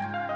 thank you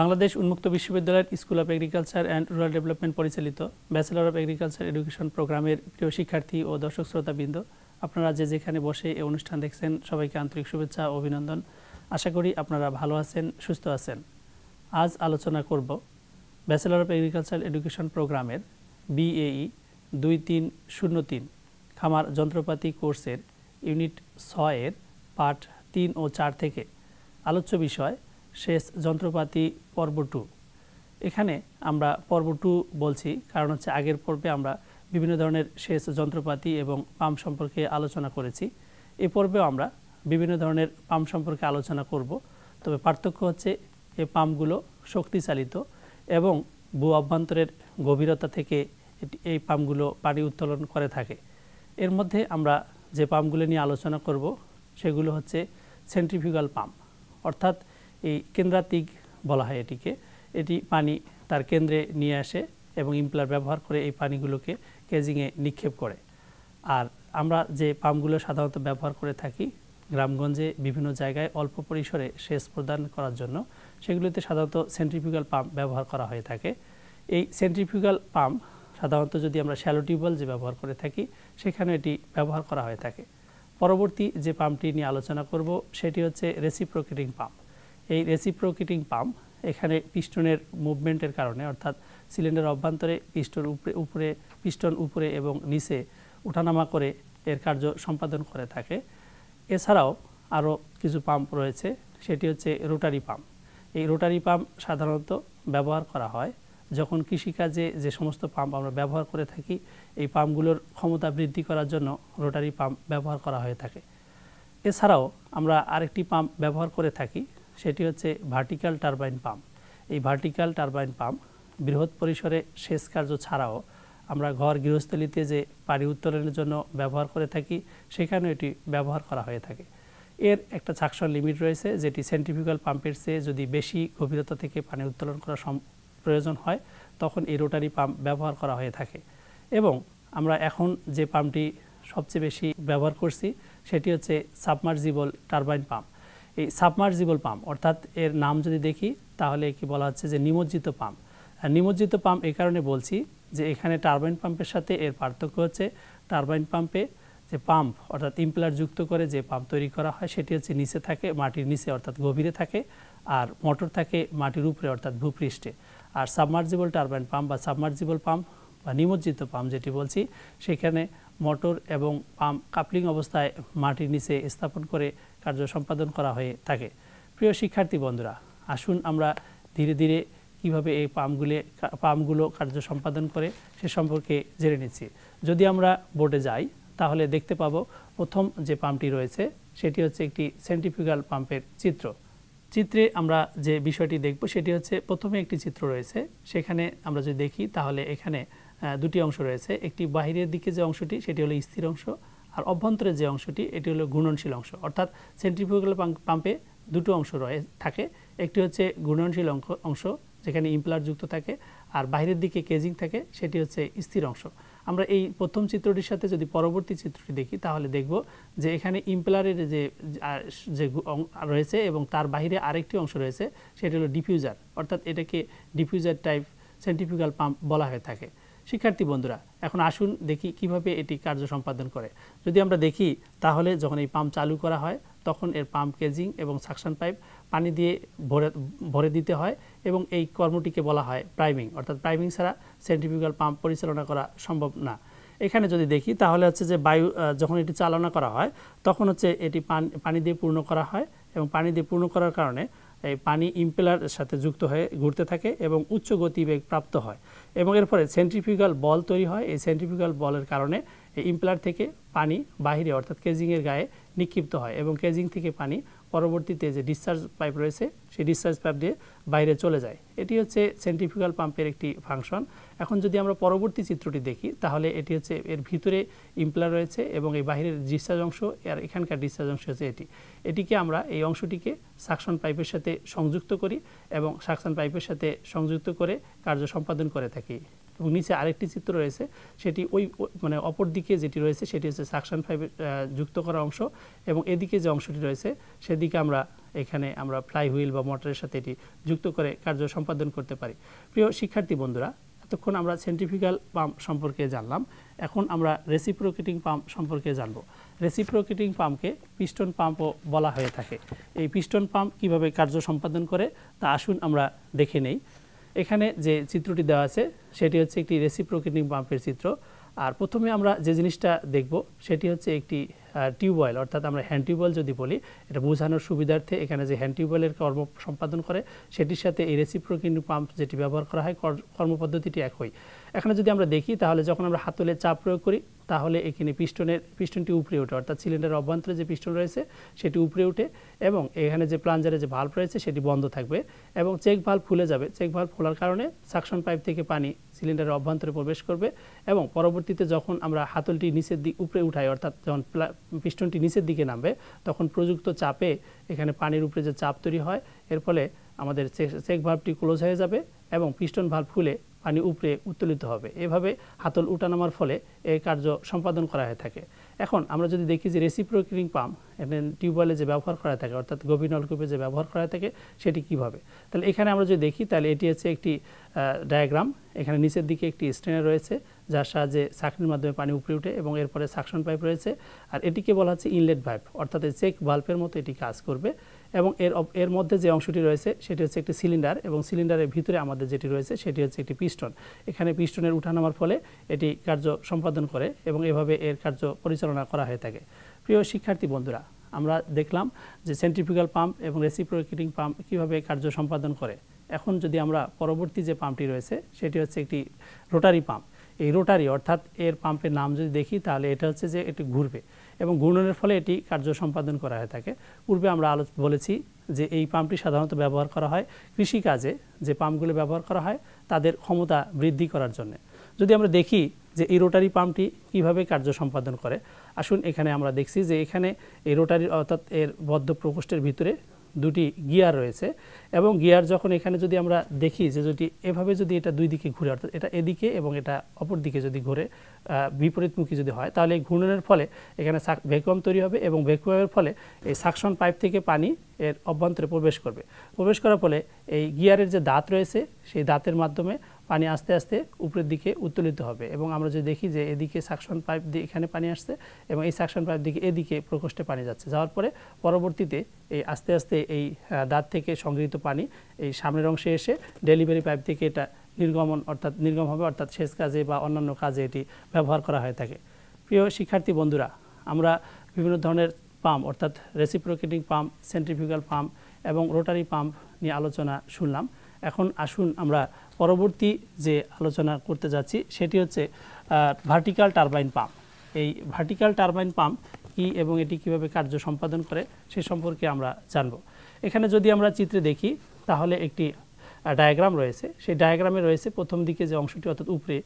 Bangladesh উন্মুক্ত বিশ্ববিদ্যালয়ের school of agriculture and rural development পরিচালিত ব্যাচেলর অফ এগ্রিকালচার এডুকেশন প্রোগ্রামের প্রিয় শিক্ষার্থী ও দর্শক শ্রোতাবৃন্দ আপনারা যে যেখানে বসে এই অনুষ্ঠান দেখছেন সবাইকে আন্তরিক শুভেচ্ছা ও অভিনন্দন আশা করি আপনারা ভালো আছেন সুস্থ আছেন আজ আলোচনা করব ব্যাচেলর অফ এগ্রিকালচার এডুকেশন প্রোগ্রামের বিএই দুই তিন শূন্য তিন খামার যন্ত্রপাতি কোর্সের ইউনিট ছয়ের পার্ট তিন ও চার থেকে আলোচ্য বিষয় সেচ যন্ত্রপাতি পর্ব টু এখানে আমরা পর্ব টু বলছি কারণ হচ্ছে আগের পর্বে আমরা বিভিন্ন ধরনের সেচ যন্ত্রপাতি এবং পাম্প সম্পর্কে আলোচনা করেছি এ পর্বেও আমরা বিভিন্ন ধরনের পাম্প সম্পর্কে আলোচনা করব তবে পার্থক্য হচ্ছে এ পাম্পগুলো শক্তিচালিত এবং ভূ অভ্যন্তরের গভীরতা থেকে এই পাম্পগুলো পানি উত্তোলন করে থাকে এর মধ্যে আমরা যে পাম্পগুলো নিয়ে আলোচনা করব সেগুলো হচ্ছে সেন্ট্রিফিউগাল পাম্প অর্থাৎ এই কেন্দ্রাতিক বলা হয় এটিকে এটি পানি তার কেন্দ্রে নিয়ে আসে এবং ইমপ্লার ব্যবহার করে এই পানিগুলোকে কেজিংয়ে নিক্ষেপ করে আর আমরা যে পাম্পগুলো সাধারণত ব্যবহার করে থাকি গ্রামগঞ্জে বিভিন্ন জায়গায় অল্প পরিসরে সেচ প্রদান করার জন্য সেগুলিতে সাধারণত সেন্ট্রিফিউগাল পাম্প ব্যবহার করা হয়ে থাকে এই সেন্ট্রিফিউগাল পাম্প সাধারণত যদি আমরা শ্যালো টিউবওয়েল যে ব্যবহার করে থাকি সেখানে এটি ব্যবহার করা হয়ে থাকে পরবর্তী যে পাম্পটি নিয়ে আলোচনা করব সেটি হচ্ছে রেসিপ্রোকেটিং পাম্প এই রেসিপ্রোকেটিং পাম্প এখানে পিস্টনের মুভমেন্টের কারণে অর্থাৎ সিলিন্ডার অভ্যন্তরে পিস্টন উপরে উপরে পিস্টন উপরে এবং নিচে উঠানামা করে এর কার্য সম্পাদন করে থাকে এছাড়াও আরও কিছু পাম্প রয়েছে সেটি হচ্ছে রোটারি পাম্প এই রোটারি পাম্প সাধারণত ব্যবহার করা হয় যখন কৃষিকাজে যে সমস্ত পাম্প আমরা ব্যবহার করে থাকি এই পাম্পগুলোর ক্ষমতা বৃদ্ধি করার জন্য রোটারি পাম্প ব্যবহার করা হয়ে থাকে এছাড়াও আমরা আরেকটি পাম্প ব্যবহার করে থাকি সেটি হচ্ছে ভার্টিক্যাল টারবাইন পাম্প এই ভার্টিক্যাল টারবাইন পাম্প বৃহৎ পরিসরে সেচ কার্য ছাড়াও আমরা ঘর গৃহস্থলিতে যে পানি উত্তোলনের জন্য ব্যবহার করে থাকি সেখানেও এটি ব্যবহার করা হয়ে থাকে এর একটা ছাকশন লিমিট রয়েছে যেটি সেন্টিফিক্যাল পাম্পের চেয়ে যদি বেশি গভীরতা থেকে পানি উত্তোলন করা সম প্রয়োজন হয় তখন এই রোটারি পাম্প ব্যবহার করা হয়ে থাকে এবং আমরা এখন যে পাম্পটি সবচেয়ে বেশি ব্যবহার করছি সেটি হচ্ছে সাবমার্জিবল টারবাইন পাম্প এই সাবমার্জিবল পাম্প অর্থাৎ এর নাম যদি দেখি তাহলে কি বলা হচ্ছে যে নিমজ্জিত পাম্প নিমজ্জিত পাম্প এই কারণে বলছি যে এখানে টারবাইন পাম্পের সাথে এর পার্থক্য হচ্ছে টারবাইন পাম্পে যে পাম্প অর্থাৎ ইম্পেলার যুক্ত করে যে পাম্প তৈরি করা হয় সেটি হচ্ছে নিচে থাকে মাটির নিচে অর্থাৎ গভীরে থাকে আর মোটর থাকে মাটির উপরে অর্থাৎ ভূপৃষ্ঠে আর সাবমার্জিবল টারবাইন পাম্প বা সাবমার্জিবল পাম্প বা নিমজ্জিত পাম্প যেটি বলছি সেখানে মোটর এবং পাম্প কাপলিং অবস্থায় মাটির নিচে স্থাপন করে কার্য সম্পাদন করা হয়ে থাকে প্রিয় শিক্ষার্থী বন্ধুরা আসুন আমরা ধীরে ধীরে কিভাবে এই পাম্পগুলি পাম্পগুলো কার্য সম্পাদন করে সে সম্পর্কে জেনে নিচ্ছি যদি আমরা বোর্ডে যাই তাহলে দেখতে পাব প্রথম যে পাম্পটি রয়েছে সেটি হচ্ছে একটি সেন্ট্রিফিউগাল পাম্পের চিত্র চিত্রে আমরা যে বিষয়টি দেখব সেটি হচ্ছে প্রথমে একটি চিত্র রয়েছে সেখানে আমরা যদি দেখি তাহলে এখানে দুটি অংশ রয়েছে একটি বাহিরের দিকে যে অংশটি সেটি হলো স্থির অংশ আর অভ্যন্তরে যে অংশটি এটি হলো ঘূর্ণনশীল অংশ অর্থাৎ সেন্ট্রিফিউগাল পাম্পে দুটো অংশ রয়ে থাকে একটি হচ্ছে ঘূর্ণনশীল অংশ যেখানে ইমপ্লার যুক্ত থাকে আর বাইরের দিকে কেজিং থাকে সেটি হচ্ছে স্থির অংশ আমরা এই প্রথম চিত্রটির সাথে যদি পরবর্তী চিত্রটি দেখি তাহলে দেখব যে এখানে ইমপ্লারের যে যে রয়েছে এবং তার বাইরে আরেকটি অংশ রয়েছে সেটি হলো ডিফিউজার অর্থাৎ এটাকে ডিফিউজার টাইপ সেন্ট্রিফিউগাল পাম্প বলা হয়ে থাকে শিক্ষার্থী বন্ধুরা এখন আসুন দেখি কিভাবে এটি কার্য সম্পাদন করে যদি আমরা দেখি তাহলে যখন এই পাম্প চালু করা হয় তখন এর পাম্প কেজিং এবং সাকশন পাইপ পানি দিয়ে ভরে ভরে দিতে হয় এবং এই কর্মটিকে বলা হয় প্রাইমিং অর্থাৎ প্রাইমিং ছাড়া সেন্ট্রিফিউগাল পাম্প পরিচালনা করা সম্ভব না এখানে যদি দেখি তাহলে হচ্ছে যে বায়ু যখন এটি চালনা করা হয় তখন হচ্ছে এটি পানি দিয়ে পূর্ণ করা হয় এবং পানি দিয়ে পূর্ণ করার কারণে এই পানি ইম্পেলার সাথে যুক্ত হয়ে ঘুরতে থাকে এবং উচ্চ গতিবেগ প্রাপ্ত হয় এবং এর ফলে সেন্ট্রিফিউগাল বল তৈরি হয় এই সেন্ট্রিফিউগাল বলের কারণে ইমপ্লার থেকে পানি বাহিরে অর্থাৎ কেজিংয়ের গায়ে নিক্ষিপ্ত হয় এবং কেজিং থেকে পানি পরবর্তীতে যে ডিসচার্জ পাইপ রয়েছে সেই ডিসচার্জ পাইপ দিয়ে বাইরে চলে যায় এটি হচ্ছে সেন্ট্রিফিউগাল পাম্পের একটি ফাংশন এখন যদি আমরা পরবর্তী চিত্রটি দেখি তাহলে এটি হচ্ছে এর ভিতরে ইমপ্লার রয়েছে এবং এই বাহিরের ডিসচার্জ অংশ আর এখানকার ডিসচার্জ অংশ হচ্ছে এটি এটিকে আমরা এই অংশটিকে সাকশন পাইপের সাথে সংযুক্ত করি এবং সাকশন পাইপের সাথে সংযুক্ত করে কার্য সম্পাদন করে থাকি এবং নিচে আরেকটি চিত্র রয়েছে সেটি ওই মানে অপর দিকে যেটি রয়েছে সেটি হচ্ছে সাকশন ফাইভের যুক্ত করা অংশ এবং এদিকে যে অংশটি রয়েছে সেদিকে আমরা এখানে আমরা ফ্লাই হুইল বা মোটরের সাথে এটি যুক্ত করে কার্য সম্পাদন করতে পারি প্রিয় শিক্ষার্থী বন্ধুরা এতক্ষণ আমরা সেন্ট্রিফিক্যাল পাম্প সম্পর্কে জানলাম এখন আমরা রেসিপ্রোকেটিং পাম্প সম্পর্কে জানব রেসিপ্রোকেটিং পাম্পকে পিস্টন পাম্পও বলা হয়ে থাকে এই পিস্টন পাম্প কিভাবে কার্য সম্পাদন করে তা আসুন আমরা দেখে নেই এখানে যে চিত্রটি দেওয়া আছে সেটি হচ্ছে একটি রেসিপ্রোকেটিং পাম্পের চিত্র আর প্রথমে আমরা যে জিনিসটা দেখব সেটি হচ্ছে একটি টিউবওয়েল অর্থাৎ আমরা হ্যান্ড টিউবওয়েল যদি বলি এটা বোঝানোর সুবিধার্থে এখানে যে হ্যান্ড টিউবওয়েলের কর্ম সম্পাদন করে সেটির সাথে এই রেসিপ্রোকেটিং পাম্প যেটি ব্যবহার করা হয় কর্মপদ্ধতিটি একই এখানে যদি আমরা দেখি তাহলে যখন আমরা হাতলে চাপ প্রয়োগ করি তাহলে এখানে পিস্টনের পিস্টনটি উপরে ওঠে অর্থাৎ সিলিন্ডারের অভ্যন্তরে যে পিস্টন রয়েছে সেটি উপরে ওঠে এবং এখানে যে প্লাঞ্জারে যে ভাল্ব রয়েছে সেটি বন্ধ থাকবে এবং চেক ভাল্ব ফুলে যাবে চেক ভাল্ব ফোলার কারণে সাকশন পাইপ থেকে পানি সিলিন্ডারের অভ্যন্তরে প্রবেশ করবে এবং পরবর্তীতে যখন আমরা হাতলটি নিচের দিক উপরে উঠাই অর্থাৎ যখন পিস্টনটি নিচের দিকে নামবে তখন প্রযুক্ত চাপে এখানে পানির উপরে যে চাপ তৈরি হয় এর ফলে আমাদের চেক ভাল্বটি ক্লোজ হয়ে যাবে এবং পিস্টন ভাল্ব ফুলে পানি উপরে উত্তোলিত হবে এভাবে হাতল উঠানামার ফলে এই কার্য সম্পাদন করা হয়ে থাকে এখন আমরা যদি দেখি যে রেসিপ্রোকিং পাম্প টিউবওয়েলে যে ব্যবহার করা থাকে অর্থাৎ গভীর নলকূপে যে ব্যবহার করা থাকে সেটি কিভাবে তাহলে এখানে আমরা যদি দেখি তাহলে এটি হচ্ছে একটি ডায়াগ্রাম এখানে নিচের দিকে একটি স্ট্রেনার রয়েছে যার সাহায্যে সাকনির মাধ্যমে পানি উপরে উঠে এবং এরপরে সাকশন পাইপ রয়েছে আর এটিকে বলা হচ্ছে ইনলেট পাইপ অর্থাৎ চেক বাল্পের মতো এটি কাজ করবে এবং এর এর মধ্যে যে অংশটি রয়েছে সেটি হচ্ছে একটি সিলিন্ডার এবং সিলিন্ডারের ভিতরে আমাদের যেটি রয়েছে সেটি হচ্ছে একটি পিস্টন এখানে পিস্টনের উঠানামার ফলে এটি কার্য সম্পাদন করে এবং এভাবে এর কার্য পরিচালনা করা হয়ে থাকে প্রিয় শিক্ষার্থী বন্ধুরা আমরা দেখলাম যে সেন্ট্রিফিউগাল পাম্প এবং রেসিপ্রোকেটিং পাম্প কীভাবে কার্য সম্পাদন করে এখন যদি আমরা পরবর্তী যে পাম্পটি রয়েছে সেটি হচ্ছে একটি রোটারি পাম্প এই রোটারি অর্থাৎ এর পাম্পের নাম যদি দেখি তাহলে এটা হচ্ছে যে এটি ঘুরবে এবং ঘূর্ণনের ফলে এটি কার্য সম্পাদন করা হয়ে থাকে পূর্বে আমরা আলো বলেছি যে এই পাম্পটি সাধারণত ব্যবহার করা হয় কৃষিকাজে যে পাম্পগুলো ব্যবহার করা হয় তাদের ক্ষমতা বৃদ্ধি করার জন্য যদি আমরা দেখি যে এই রোটারি পাম্পটি কীভাবে কার্য সম্পাদন করে আসুন এখানে আমরা দেখছি যে এখানে এই রোটারির অর্থাৎ এর বদ্ধ প্রকোষ্ঠের ভিতরে দুটি গিয়ার রয়েছে এবং গিয়ার যখন এখানে যদি আমরা দেখি যে যদি এভাবে যদি এটা দুই দিকে ঘুরে অর্থাৎ এটা এদিকে এবং এটা অপর দিকে যদি ঘুরে বিপরীতমুখী যদি হয় তাহলে এই ঘূর্ণনের ফলে এখানে ভ্যাকুয়াম তৈরি হবে এবং ভ্যাকুয়ামের ফলে এই সাকশন পাইপ থেকে পানি এর অভ্যন্তরে প্রবেশ করবে প্রবেশ করার ফলে এই গিয়ারের যে দাঁত রয়েছে সেই দাঁতের মাধ্যমে পানি আস্তে আস্তে উপরের দিকে উত্তোলিত হবে এবং আমরা যদি দেখি যে এদিকে সাকশন পাইপ দিয়ে এখানে পানি আসছে এবং এই সাকশন পাইপ দিকে এদিকে প্রকোষ্ঠে পানি যাচ্ছে যাওয়ার পরে পরবর্তীতে এই আস্তে আস্তে এই দাঁত থেকে সংগৃহীত পানি এই সামনের অংশে এসে ডেলিভারি পাইপ থেকে এটা নির্গমন অর্থাৎ নির্গম হবে অর্থাৎ সেচ কাজে বা অন্যান্য কাজে এটি ব্যবহার করা হয়ে থাকে প্রিয় শিক্ষার্থী বন্ধুরা আমরা বিভিন্ন ধরনের পাম্প অর্থাৎ রেসিপ্রোকেটিং পাম্প সেন্ট্রিফিউগাল পাম্প এবং রোটারি পাম্প নিয়ে আলোচনা শুনলাম এখন আসুন আমরা পরবর্তী যে আলোচনা করতে যাচ্ছি সেটি হচ্ছে ভার্টিক্যাল টারবাইন পাম্প এই ভার্টিক্যাল টারবাইন পাম্প কি এবং এটি কিভাবে কার্য সম্পাদন করে সে সম্পর্কে আমরা জানব এখানে যদি আমরা চিত্রে দেখি তাহলে একটি ডায়াগ্রাম রয়েছে সেই ডায়াগ্রামে রয়েছে প্রথম দিকে যে অংশটি অর্থাৎ উপরে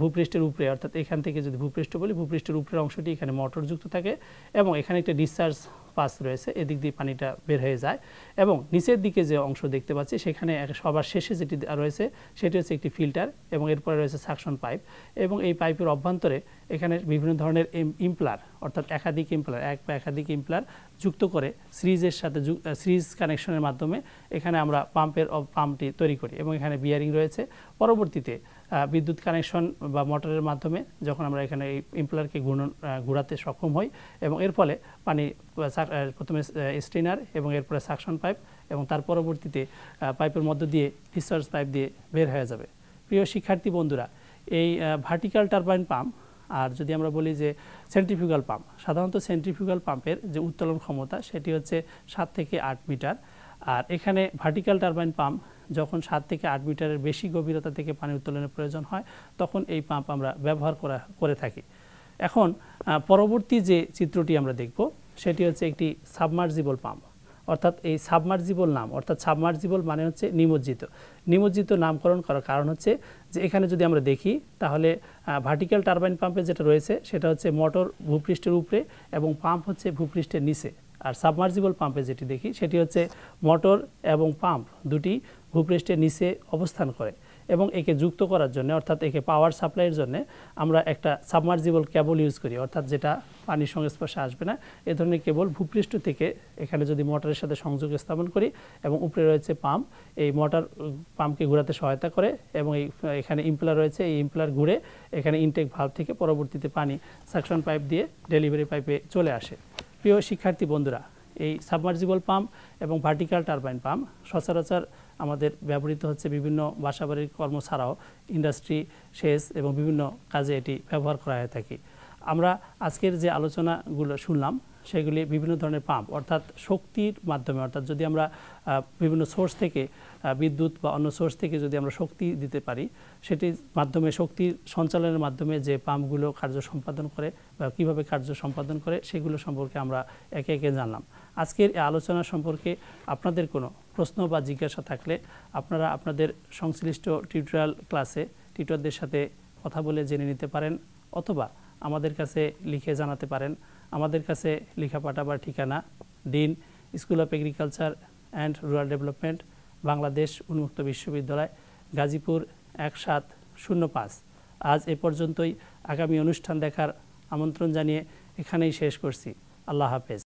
ভূপৃষ্ঠের উপরে অর্থাৎ এখান থেকে যদি ভূপৃষ্ঠ বলি ভূপৃষ্ঠের উপরের অংশটি এখানে মোটর যুক্ত থাকে এবং এখানে একটা ডিসচার্জ পাস রয়েছে এদিক দিয়ে পানিটা বের হয়ে যায় এবং নিচের দিকে যে অংশ দেখতে পাচ্ছি সেখানে সবার শেষে যেটি রয়েছে সেটি হচ্ছে একটি ফিল্টার এবং এরপরে রয়েছে সাকশন পাইপ এবং এই পাইপের অভ্যন্তরে এখানে বিভিন্ন ধরনের ইমপ্লার অর্থাৎ একাধিক ইমপ্লার এক বা একাধিক ইমপ্লার যুক্ত করে সিরিজের সাথে সিরিজ কানেকশনের মাধ্যমে এখানে আমরা পাম্পের পাম্পটি তৈরি করি এবং এখানে বিয়ারিং রয়েছে পরবর্তীতে বিদ্যুৎ কানেকশন বা মোটরের মাধ্যমে যখন আমরা এখানে এই ইম্পলারকে ঘূর্ণন ঘোরাতে সক্ষম হই এবং এর ফলে পানি প্রথমে স্ট্রেনার এবং এরপরে সাকশন পাইপ এবং তার পরবর্তীতে পাইপের মধ্য দিয়ে ডিসচার্জ পাইপ দিয়ে বের হয়ে যাবে প্রিয় শিক্ষার্থী বন্ধুরা এই ভার্টিক্যাল টারবাইন পাম্প আর যদি আমরা বলি যে সেন্ট্রিফিউগাল পাম্প সাধারণত সেন্ট্রিফিউগাল পাম্পের যে উত্তোলন ক্ষমতা সেটি হচ্ছে সাত থেকে আট মিটার আর এখানে ভার্টিক্যাল টারবাইন পাম্প যখন সাত থেকে আট মিটারের বেশি গভীরতা থেকে পানি উত্তোলনের প্রয়োজন হয় তখন এই পাম্প আমরা ব্যবহার করা করে থাকি এখন পরবর্তী যে চিত্রটি আমরা দেখব সেটি হচ্ছে একটি সাবমার্জিবল পাম্প অর্থাৎ এই সাবমার্জিবল নাম অর্থাৎ সাবমার্জিবল মানে হচ্ছে নিমজ্জিত নিমজ্জিত নামকরণ করার কারণ হচ্ছে যে এখানে যদি আমরা দেখি তাহলে ভার্টিক্যাল টারবাইন পাম্পে যেটা রয়েছে সেটা হচ্ছে মোটর ভূপৃষ্ঠের উপরে এবং পাম্প হচ্ছে ভূপৃষ্ঠের নিচে আর সাবমার্জিবল পাম্পে যেটি দেখি সেটি হচ্ছে মোটর এবং পাম্প দুটি ভূপৃষ্ঠের নিচে অবস্থান করে এবং একে যুক্ত করার জন্য অর্থাৎ একে পাওয়ার সাপ্লাইয়ের জন্য আমরা একটা সাবমার্জিবল কেবল ইউজ করি অর্থাৎ যেটা পানির সংস্পর্শে আসবে না এ ধরনের কেবল ভূপৃষ্ঠ থেকে এখানে যদি মোটরের সাথে সংযোগ স্থাপন করি এবং উপরে রয়েছে পাম্প এই মোটর পাম্পকে ঘোরাতে সহায়তা করে এবং এই এখানে ইম্পলার রয়েছে এই ইম্পলার ঘুরে এখানে ইনটেক ভাল্ব থেকে পরবর্তীতে পানি সাকশন পাইপ দিয়ে ডেলিভারি পাইপে চলে আসে প্রিয় শিক্ষার্থী বন্ধুরা এই সাবমার্জিবল পাম্প এবং ভার্টিক্যাল টারবাইন পাম্প সচরাচর আমাদের ব্যবহৃত হচ্ছে বিভিন্ন বাসাবাড়ির কর্ম ছাড়াও ইন্ডাস্ট্রি সেচ এবং বিভিন্ন কাজে এটি ব্যবহার করা হয়ে থাকে আমরা আজকের যে আলোচনাগুলো শুনলাম সেগুলি বিভিন্ন ধরনের পাম্প অর্থাৎ শক্তির মাধ্যমে অর্থাৎ যদি আমরা বিভিন্ন সোর্স থেকে বিদ্যুৎ বা অন্য সোর্স থেকে যদি আমরা শক্তি দিতে পারি সেটির মাধ্যমে শক্তি সঞ্চালনের মাধ্যমে যে পাম্পগুলো কার্য সম্পাদন করে বা কীভাবে কার্য সম্পাদন করে সেগুলো সম্পর্কে আমরা একে একে জানলাম আজকের এই আলোচনা সম্পর্কে আপনাদের কোনো প্রশ্ন বা জিজ্ঞাসা থাকলে আপনারা আপনাদের সংশ্লিষ্ট টিউটোরিয়াল ক্লাসে টিউটরদের সাথে কথা বলে জেনে নিতে পারেন অথবা আমাদের কাছে লিখে জানাতে পারেন আমাদের কাছে লেখা পাঠাবার ঠিকানা দিন school of agriculture and rural development Bangladesh উন্মুক্ত বিশ্ববিদ্যালয় গাজীপুর এক সাত শূন্য পাঁচ আজ এ পর্যন্তই আগামী অনুষ্ঠান দেখার আমন্ত্রণ জানিয়ে এখানেই শেষ করছি আল্লাহ হাফেজ